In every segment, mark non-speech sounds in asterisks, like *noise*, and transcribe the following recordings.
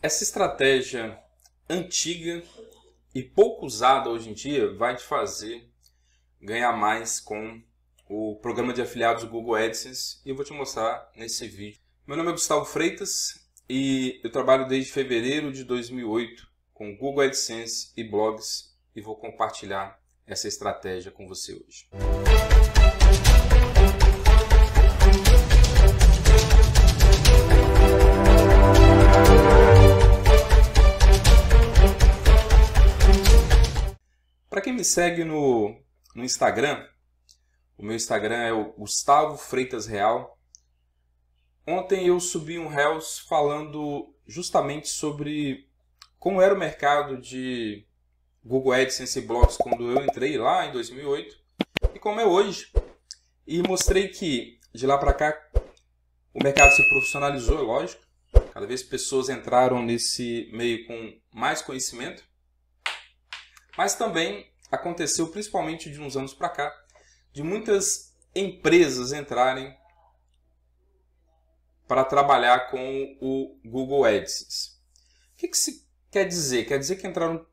Essa estratégia antiga e pouco usada hoje em dia vai te fazer ganhar mais com o programa de afiliados do Google AdSense e eu vou te mostrar nesse vídeo. Meu nome é Gustavo Freitas e eu trabalho desde fevereiro de 2008 com Google AdSense e blogs e vou compartilhar essa estratégia com você hoje. Música segue no, no Instagram, o meu Instagram é o Gustavo Freitas Real. Ontem eu subi um Reels falando justamente sobre como era o mercado de Google AdSense e blogs quando eu entrei lá em 2008 e como é hoje. E mostrei que de lá para cá o mercado se profissionalizou, lógico. Cada vez pessoas entraram nesse meio com mais conhecimento, mas também aconteceu principalmente de uns anos para cá, de muitas empresas entrarem para trabalhar com o Google AdSense. O que, que se quer dizer? Quer dizer que entraram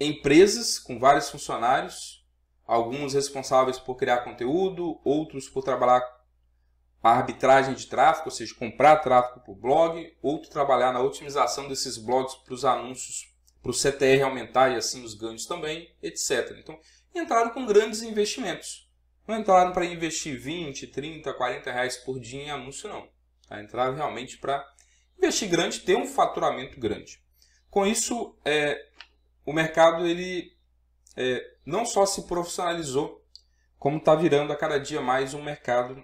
empresas com vários funcionários, alguns responsáveis por criar conteúdo, outros por trabalhar a arbitragem de tráfego, ou seja, comprar tráfego para o blog, outro trabalhar na otimização desses blogs para os anúncios para o CTR aumentar e assim os ganhos também, etc. Então, entraram com grandes investimentos. Não entraram para investir 20, 30, 40 reais por dia em anúncio, não. Tá? Entraram realmente para investir grande, ter um faturamento grande. Com isso, é, o mercado ele é, não só se profissionalizou, como está virando a cada dia mais um mercado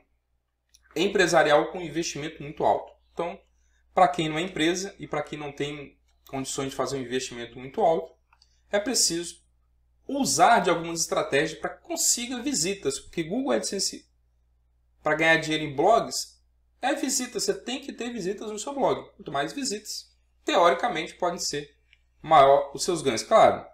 empresarial com investimento muito alto. Então, para quem não é empresa e para quem não tem condições de fazer um investimento muito alto, é preciso usar de algumas estratégias para que consiga visitas, porque Google AdSense para ganhar dinheiro em blogs é visita, você tem que ter visitas no seu blog. Quanto mais visitas, teoricamente podem ser maior os seus ganhos, claro.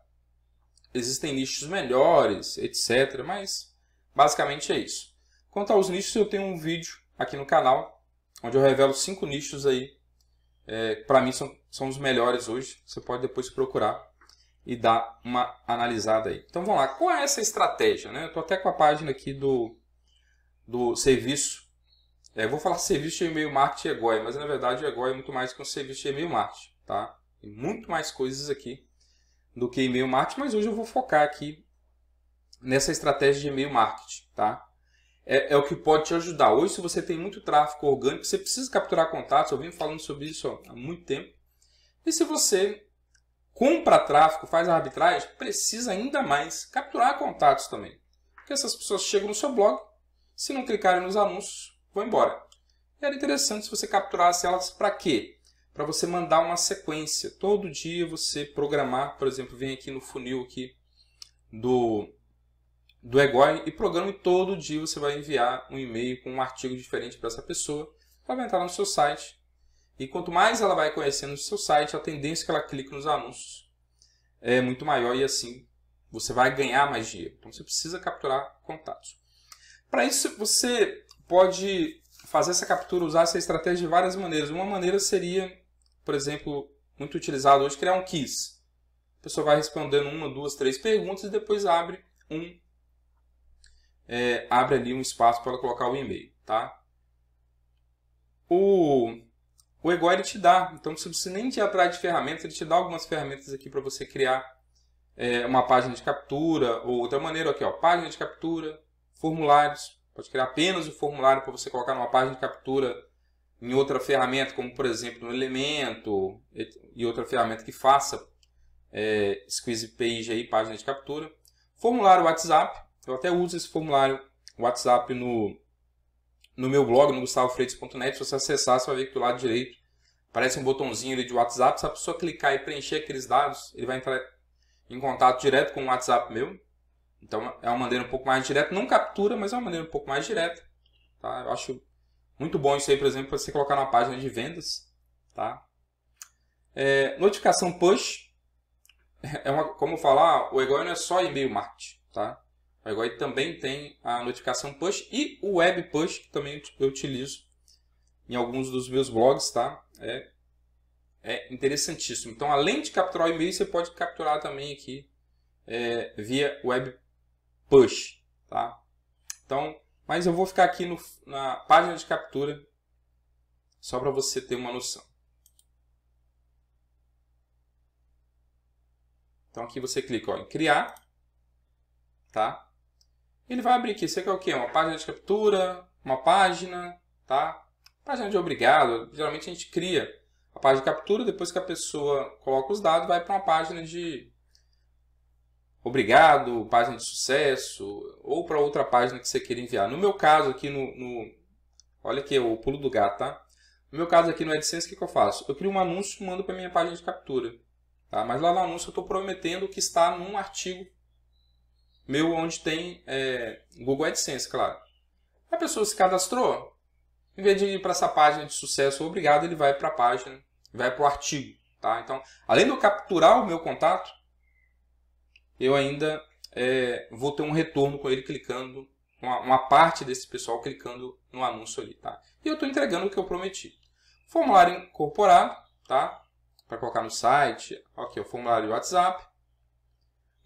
Existem nichos melhores, etc, mas basicamente é isso. Quanto aos nichos, eu tenho um vídeo aqui no canal onde eu revelo cinco nichos aí é, para mim são, são os melhores hoje. Você pode depois procurar e dar uma analisada aí. Então vamos lá, qual é essa estratégia? Né? Eu estou até com a página aqui do, do serviço. É, vou falar serviço de e-mail marketing e EGOI, mas na verdade o EGOI é muito mais que um serviço de e-mail marketing. Tá? Tem muito mais coisas aqui do que e-mail marketing, mas hoje eu vou focar aqui nessa estratégia de e-mail marketing. Tá? é, é, o que pode te ajudar. Hoje, se você tem muito tráfego orgânico, você precisa capturar contatos. Eu venho falando sobre isso há muito tempo. E se você compra tráfego, faz arbitragem, precisa ainda mais capturar contatos também. Porque essas pessoas chegam no seu blog, se não clicarem nos anúncios, vão embora. E era interessante se você capturasse elas para quê? Para você mandar uma sequência. Todo dia você programar, por exemplo, vem aqui no funil aqui do do Egoi e programe todo dia você vai enviar um e-mail com um artigo diferente para essa pessoa. Ela entrar no seu site e quanto mais ela vai conhecendo o seu site, a tendência é que ela clique nos anúncios é muito maior e assim você vai ganhar mais dinheiro. Então você precisa capturar contatos. Para isso você pode fazer essa captura, usar essa estratégia de várias maneiras. Uma maneira seria, por exemplo, muito utilizado hoje, criar um quiz. A pessoa vai respondendo uma, duas, três perguntas e depois abre um é, abre ali um espaço para ela colocar o e-mail, tá? O, o ele te dá, então se você nem te atrás de ferramentas, ele te dá algumas ferramentas aqui para você criar é, uma página de captura ou outra maneira aqui, ó, página de captura, formulários, pode criar apenas o formulário para você colocar numa página de captura em outra ferramenta, como por exemplo no Elemento e outra ferramenta que faça é, squeeze page aí, página de captura. Formulário WhatsApp, eu até uso esse formulário WhatsApp no, no meu blog, no gustavofreitas.net. Se você acessar, você vai ver que do lado direito aparece um botãozinho ali de WhatsApp. Se a pessoa clicar e preencher aqueles dados, ele vai entrar em contato direto com o WhatsApp meu. Então é uma maneira um pouco mais direta. Não captura, mas é uma maneira um pouco mais direta. Tá? Eu acho muito bom isso aí, por exemplo, para você colocar na página de vendas. Tá? É, notificação push. *laughs* É uma, como falar, o igual não é só e-mail marketing. Tá? Agora também tem a notificação push e o web push, que também eu utilizo em alguns dos meus blogs, tá? É, é interessantíssimo. Então, além de capturar o e-mail, você pode capturar também aqui é, via web push, tá? Então, mas eu vou ficar aqui no, na página de captura só para você ter uma noção. Então aqui você clica ó, em criar, tá? Ele vai abrir aqui, você quer é o quê? Uma página de captura, uma página, tá? Página de obrigado, geralmente a gente cria a página de captura, depois que a pessoa coloca os dados, vai para uma página de obrigado, página de sucesso, ou para outra página que você queira enviar. No meu caso aqui no, no... Olha aqui é o pulo do gato, tá? No meu caso aqui no AdSense, o que, eu faço? Eu crio um anúncio e mando para minha página de captura. Tá? Mas lá no anúncio eu estou prometendo que está num artigo meu onde tem é, Google AdSense, claro. A pessoa se cadastrou, em vez de ir para essa página de sucesso obrigado, ele vai para a página, vai para o artigo. Tá? Então, além de eu capturar o meu contato, eu ainda é, vou ter um retorno com ele clicando, uma, uma, parte desse pessoal clicando no anúncio ali. Tá? E eu estou entregando o que eu prometi. Formulário incorporado, tá? para colocar no site, aqui okay, o formulário WhatsApp,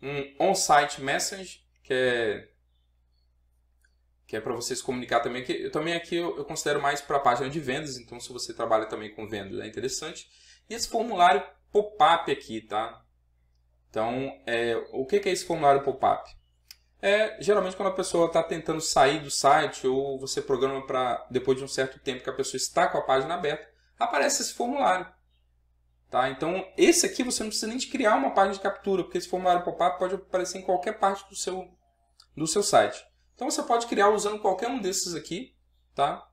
um on-site message, que é, que é para vocês comunicar também. Que eu também aqui eu, eu considero mais para a página de vendas, então se você trabalha também com vendas é interessante. E esse formulário pop-up aqui, tá? Então, é, o que é esse formulário pop-up? É, geralmente quando a pessoa está tentando sair do site ou você programa para depois de um certo tempo que a pessoa está com a página aberta, aparece esse formulário. Tá? Então, esse aqui você não precisa nem de criar uma página de captura, porque esse formulário pop-up pode aparecer em qualquer parte do seu, do seu site. Então, você pode criar usando qualquer um desses aqui, tá?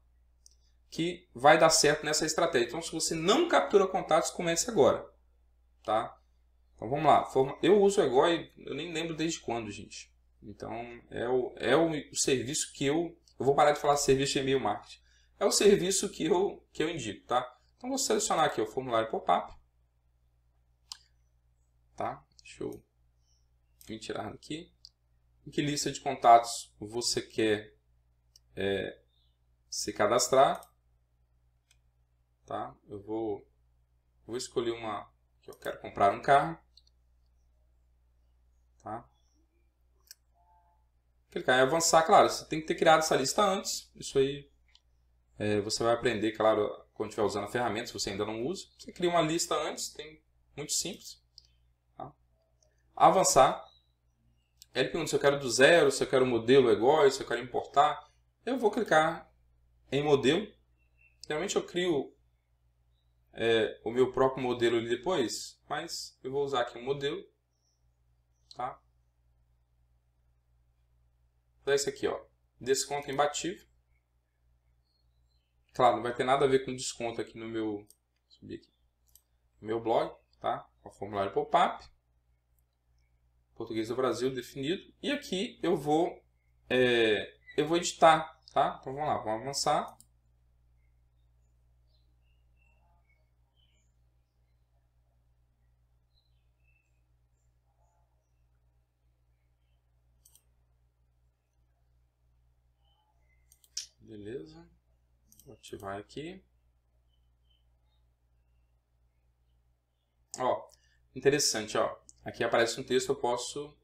que vai dar certo nessa estratégia. Então, se você não captura contatos, comece agora. Tá? Então, vamos lá. Eu uso o EGOI, eu nem lembro desde quando, gente. Então, é o, é o, serviço que eu... Eu vou parar de falar serviço de e-mail marketing. É o serviço que eu, que eu indico, tá? Então, vou selecionar aqui o formulário pop-up tá? Deixa eu tirar aqui. Em que lista de contatos você quer é, se cadastrar? Tá? Eu vou, vou escolher uma que eu quero comprar um carro. Tá? Clicar em é avançar, claro, você tem que ter criado essa lista antes. Isso aí é, você vai aprender, claro, quando estiver usando a ferramenta, se você ainda não usa. Você cria uma lista antes, tem muito simples avançar. Ele pergunta se eu quero do zero, se eu quero modelo igual, se eu quero importar. Eu vou clicar em modelo. Geralmente eu crio é, o meu próprio modelo ali depois, mas eu vou usar aqui um modelo. Tá? é esse aqui, ó. Desconto imbatível. Claro, não vai ter nada a ver com desconto aqui no meu, subir aqui, meu blog, tá? Com o formulário pop-up português do Brasil definido. E aqui eu vou, é, eu vou editar, tá? Então vamos lá, vamos avançar. Beleza, vou ativar aqui. Ó, interessante, ó. Aqui aparece um texto, eu posso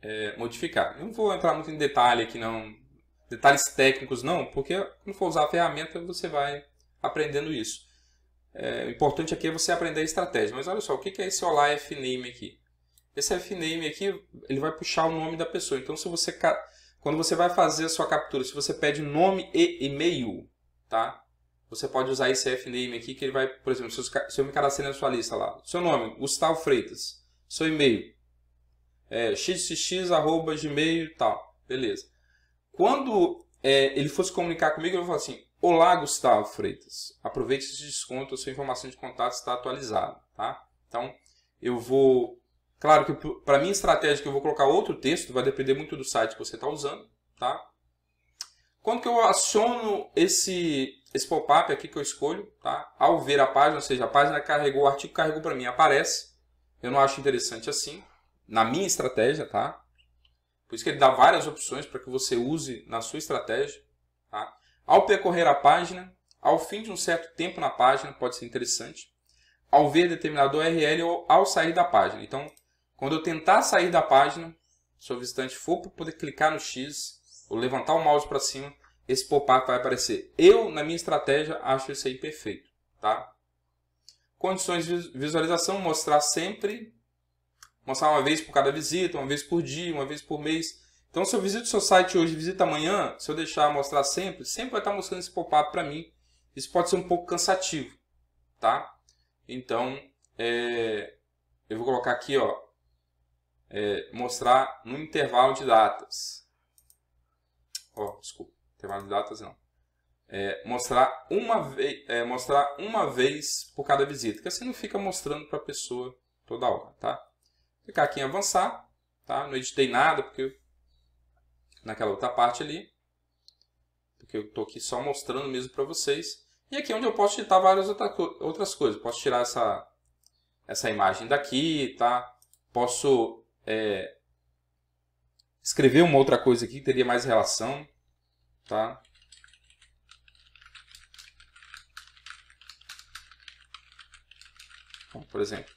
é, modificar. Eu não vou entrar muito em detalhe aqui, não. Detalhes técnicos, não, porque quando for usar a ferramenta, você vai aprendendo isso. É, o importante aqui é você aprender a estratégia. Mas olha só, o que é esse olá fname aqui? Esse fname aqui, ele vai puxar o nome da pessoa. Então, se você quando você vai fazer a sua captura, se você pede nome e e-mail, tá? Você pode usar esse fname aqui que ele vai, por exemplo, se eu me cadastrei na sua lista lá, seu nome, Gustavo Freitas seu e-mail. É, xxx@gmail tal. Beleza. Quando é, ele fosse comunicar comigo, eu vou falar assim: "Olá, Gustavo Freitas. Aproveite esse desconto, a sua informação de contato está atualizada, tá? Então, eu vou Claro que para minha estratégia que eu vou colocar outro texto, vai depender muito do site que você está usando, tá? Quando que eu aciono esse, esse pop-up aqui que eu escolho, tá? Ao ver a página, ou seja, a página carregou, o artigo carregou para mim, aparece. Eu não acho interessante assim, na minha estratégia, tá? Por isso que ele dá várias opções para que você use na sua estratégia, tá? Ao percorrer a página, ao fim de um certo tempo na página, pode ser interessante. Ao ver determinado URL ou ao sair da página. Então, quando eu tentar sair da página, se o visitante for para poder clicar no X ou levantar o mouse para cima, esse pop-up vai aparecer. Eu, na minha estratégia, acho isso aí perfeito, tá? Condições de visualização, mostrar sempre, mostrar uma vez por cada visita, uma vez por dia, uma vez por mês. Então, se eu visito o seu site hoje, visita amanhã, se eu deixar mostrar sempre, sempre vai estar mostrando esse pop-up para mim. Isso pode ser um pouco cansativo, tá? Então, é, eu vou colocar aqui, ó, é, mostrar no intervalo de datas. Ó, desculpa, intervalo de datas não é, mostrar, uma vez, é, mostrar uma vez por cada visita, porque assim não fica mostrando para a pessoa toda hora, tá? Clicar aqui em avançar, tá? Não editei nada, porque eu, naquela outra parte ali, porque eu estou aqui só mostrando mesmo para vocês. E aqui é onde eu posso editar várias outra, outras coisas. Posso tirar essa, essa imagem daqui, tá? Posso é, escrever uma outra coisa aqui que teria mais relação, tá? por exemplo.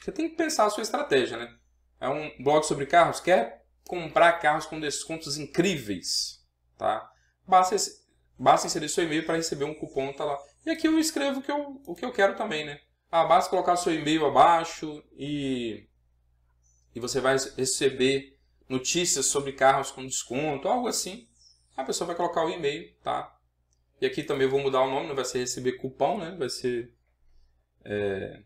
Você tem que pensar a sua estratégia, né? É um blog sobre carros, quer comprar carros com descontos incríveis, tá? Basta, basta inserir seu e-mail para receber um cupom, tá lá. E aqui eu escrevo o que eu, o que eu quero também, né? Ah, basta colocar seu e-mail abaixo e, e você vai receber notícias sobre carros com desconto, algo assim. A pessoa vai colocar o e-mail, tá? E aqui também eu vou mudar o nome, não vai ser receber cupom, né? Vai ser é,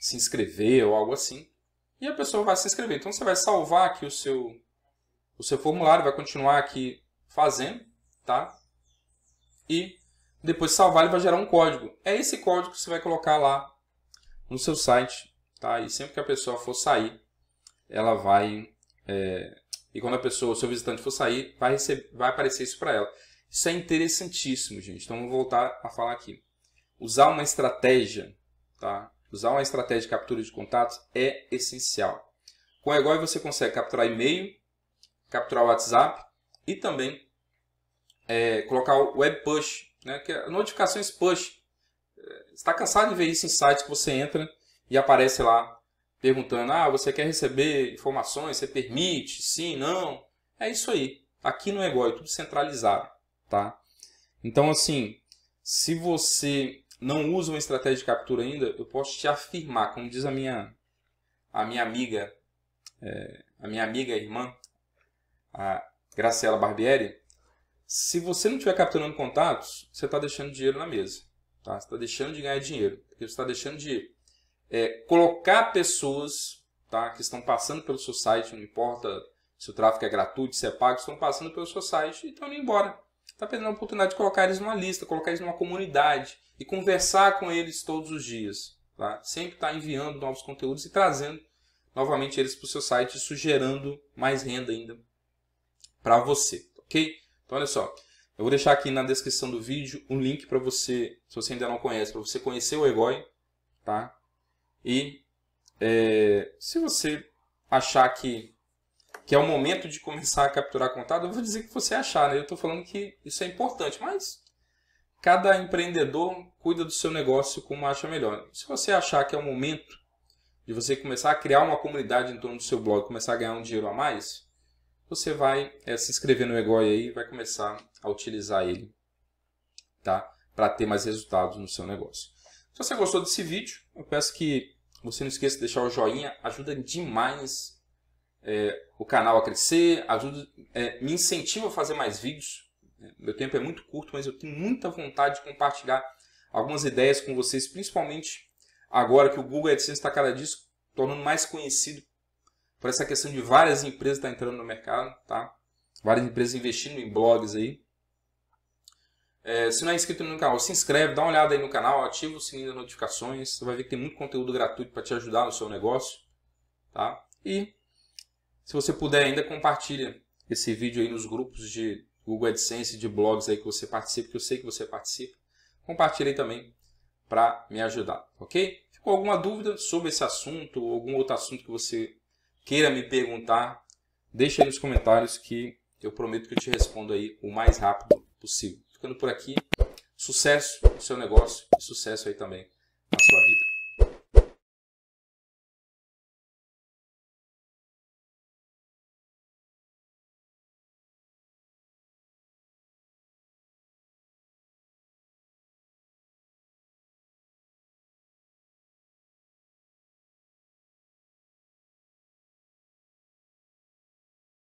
se inscrever ou algo assim. E a pessoa vai se inscrever. Então você vai salvar aqui o seu, o seu formulário, vai continuar aqui fazendo, tá? E depois de salvar ele vai gerar um código. É esse código que você vai colocar lá no seu site, tá? E sempre que a pessoa for sair, ela vai é, e quando a pessoa, o seu visitante for sair, vai, receber, vai aparecer isso para ela. Isso é interessantíssimo, gente. Então, vou voltar a falar aqui usar uma estratégia, tá? usar uma estratégia de captura de contatos é essencial. Com o Egoi você consegue capturar e-mail, capturar WhatsApp e também é, colocar o web push, né, que é notificações push. É, está cansado de ver isso em sites que você entra e aparece lá perguntando: ah, você quer receber informações? Você permite? Sim, não? É isso aí. Aqui no Egoi, tudo centralizado, tá? Então, assim, se você não usa uma estratégia de captura ainda, eu posso te afirmar, como diz a minha, a minha amiga, é, a minha amiga irmã, a Graciela Barbieri, se você não estiver capturando contatos, você está deixando dinheiro na mesa. Tá? Você está deixando de ganhar dinheiro. Porque você está deixando de é, colocar pessoas tá, que estão passando pelo seu site, não importa se o tráfego é gratuito, se é pago, estão passando pelo seu site e estão indo embora está perdendo a oportunidade de colocar eles numa lista, colocar eles numa comunidade e conversar com eles todos os dias. Tá? Sempre está enviando novos conteúdos e trazendo novamente eles para o seu site, isso gerando mais renda ainda para você. Ok? Então, olha só. Eu vou deixar aqui na descrição do vídeo um link para você, se você ainda não conhece, para você conhecer o Egoi, tá? E é, se você achar que que é o momento de começar a capturar contado, eu vou dizer que você achar, né? Eu estou falando que isso é importante, mas cada empreendedor cuida do seu negócio como acha melhor. Se você achar que é o momento de você começar a criar uma comunidade em torno do seu blog, começar a ganhar um dinheiro a mais, você vai é, se inscrever no Egoi aí e vai começar a utilizar ele, tá? Para ter mais resultados no seu negócio. Se você gostou desse vídeo, eu peço que você não esqueça de deixar o joinha, ajuda demais é, o canal a crescer, ajuda, é, me incentiva a fazer mais vídeos. Meu tempo é muito curto, mas eu tenho muita vontade de compartilhar algumas ideias com vocês, principalmente agora que o Google AdSense está cada dia tornando mais conhecido por essa questão de várias empresas estar tá entrando no mercado, tá? Várias empresas investindo em blogs aí. É, se não é inscrito no canal, se inscreve, dá uma olhada aí no canal, ativa o sininho das notificações. Você vai ver que tem muito conteúdo gratuito para te ajudar no seu negócio, tá? E se você puder ainda, compartilha esse vídeo aí nos grupos de Google AdSense, de blogs aí que você participa, que eu sei que você participa. Compartilhe também para me ajudar, ok? Ficou alguma dúvida sobre esse assunto ou algum outro assunto que você queira me perguntar? Deixa aí nos comentários que eu prometo que eu te respondo aí o mais rápido possível. Ficando por aqui, sucesso no seu negócio e sucesso aí também na sua vida.